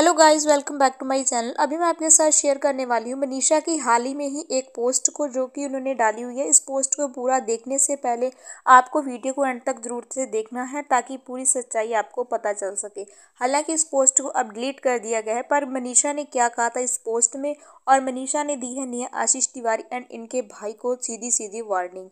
hello guys welcome back to my channel अभी मैं आपके साथ शेयर करने वाली हूँ मनीषा की हाल ही में ही एक पोस्ट को जो कि उन्होंने डाली हुई है इस पोस्ट को पूरा देखने से पहले आपको वीडियो को एंड तक ज़रूर से देखना है ताकि पूरी सच्चाई आपको पता चल सके हालांकि इस पोस्ट को अब डिलीट कर दिया गया है पर मनीषा ने क्या कहा था इस पोस्ट में और मनीषा ने दी है निया आशीष तिवारी एंड इनके भाई को सीधी सीधी वार्निंग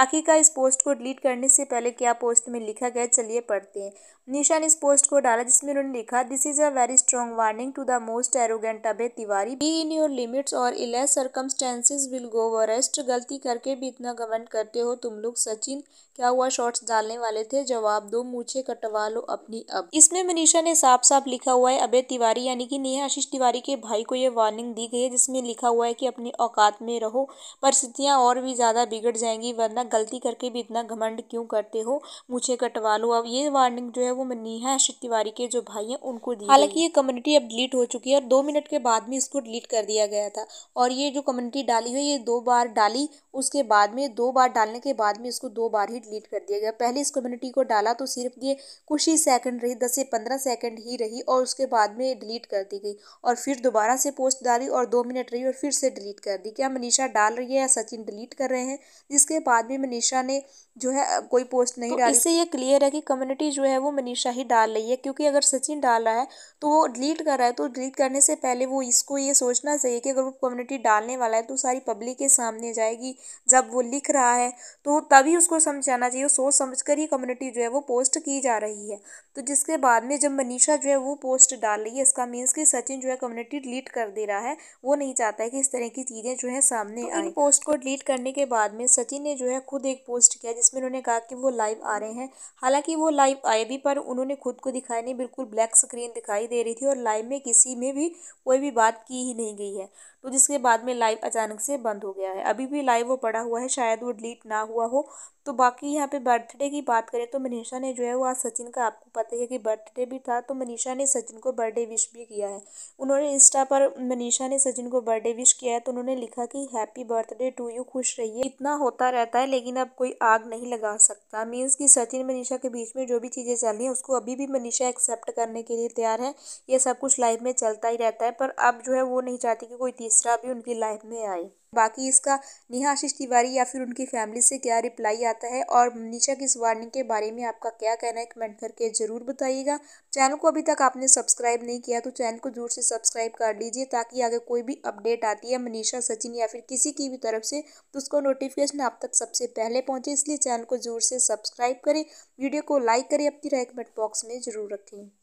आखिरकार इस पोस्ट को डिलीट करने से पहले क्या पोस्ट में लिखा गया चलिए पढ़ते हैं निशा ने इस पोस्ट को डाला जिसमें उन्होंने लिखा this is a very strong warning to the most arrogant Abhay Tiwari be in your limits और else circumstances will go worst गलती करके भी इतना घमंड करते हो तुम लोग सचिन क्या हुआ शॉर्ट्स डालने वाले थे जवाब दो मुझे कटवा लो अपनी अब इसमें मनीषा ने साफ साफ लिखा हुआ है अभय तिवारी यानी कि नेहा आशीष तिवारी के भाई को ये वार्निंग दी गई है जिसमें लिखा हुआ है कि अपनी औकात में रहो परिस्थितियाँ और भी ज़्यादा बिगड़ जाएंगी वरना इतना गलती करके भी इतना घमंड क्यों करते हो मुझे कटवा लो अब ये वार्निंग जो है वो नीहा अशित तिवारी के जो भाई हैं उनको दी हालांकि ये कम्युनिटी अब डिलीट हो चुकी है और दो मिनट के बाद में इसको डिलीट कर दिया गया था और ये जो कम्युनिटी डाली हुई ये दो बार डाली उसके बाद में दो बार डालने के बाद में इसको दो बार ही डिलीट कर दिया गया पहले इस कम्युनिटी को डाला तो सिर्फ ये कुछ ही सेकंड रही दस से पंद्रह सेकंड ही रही और उसके बाद में डिलीट कर दी गई और फिर दोबारा से पोस्ट डाली और दो मिनट रही और फिर से डिलीट कर दी क्या मनीषा डाल रही है या सचिन डिलीट कर रहे हैं जिसके बाद अभी मनीषा ने जो है कोई पोस्ट नहीं तो डाली इससे ये क्लियर है कि कम्युनिटी जो है वो मनीषा ही डाल रही है क्योंकि अगर सचिन डाल रहा है तो वो डिलीट कर रहा है तो डिलीट करने से पहले वो इसको ये सोचना चाहिए कि अगर वो कम्युनिटी डालने वाला है तो सारी पब्लिक के सामने जाएगी जब वो लिख रहा है तो तभी उसको समझाना चाहिए सोच समझ ही कम्युनिटी जो है वो पोस्ट की जा रही है तो जिसके बाद में जब मनीषा जो है वो पोस्ट डाल रही है इसका मीन्स कि सचिन जो है कम्युनिटी डिलीट कर दे रहा है वो नहीं चाहता है कि इस तरह की चीज़ें जो है सामने तो पोस्ट को डिलीट करने के बाद में सचिन ने जो है खुद एक पोस्ट किया जिसमें उन्होंने कहा कि वो लाइव आ रहे हैं हालांकि वो लाइव आए भी पर उन्होंने खुद को दिखाया नहीं बिल्कुल ब्लैक स्क्रीन दिखाई दे रही थी और लाइव में किसी में भी कोई भी बात की ही नहीं गई है तो जिसके बाद में लाइव अचानक से बंद हो गया है अभी भी लाइव वो पड़ा हुआ है शायद वो डिलीट ना हुआ हो तो बाकी यहाँ पे बर्थडे की बात करें तो मनीषा ने जो है वो आज सचिन का आपको पता है कि बर्थडे भी था तो मनीषा ने सचिन को बर्थडे विश भी किया है उन्होंने इंस्टा पर मनीषा ने सचिन को बर्थडे विश किया है तो उन्होंने लिखा कि हैप्पी बर्थडे टू यू खुश रहिए इतना होता रहता है लेकिन अब कोई आग नहीं लगा सकता मीन्स कि सचिन मनीषा के बीच में जो भी चीज़ें चल रही हैं उसको अभी भी मनीषा एक्सेप्ट करने के लिए तैयार है यह सब कुछ लाइफ में चलता ही रहता है पर अब जो है वो नहीं चाहती कि कोई तीस मिश्रा भी उनकी लाइफ में आए बाकी इसका नेहा आशीष तिवारी या फिर उनकी फैमिली से क्या रिप्लाई आता है और निशा वार्निंग के बारे में आपका क्या कहना है कमेंट करके ज़रूर बताइएगा चैनल को अभी तक आपने सब्सक्राइब नहीं किया तो चैनल को जोर से सब्सक्राइब कर लीजिए ताकि अगर कोई भी अपडेट आती है मनीषा सचिन या फिर किसी की भी तरफ से तो उसको नोटिफिकेशन आप तक सबसे पहले पहुँचे इसलिए चैनल को जोर से सब्सक्राइब करें वीडियो को लाइक करें अपनी राय कमेंट बॉक्स में ज़रूर रखें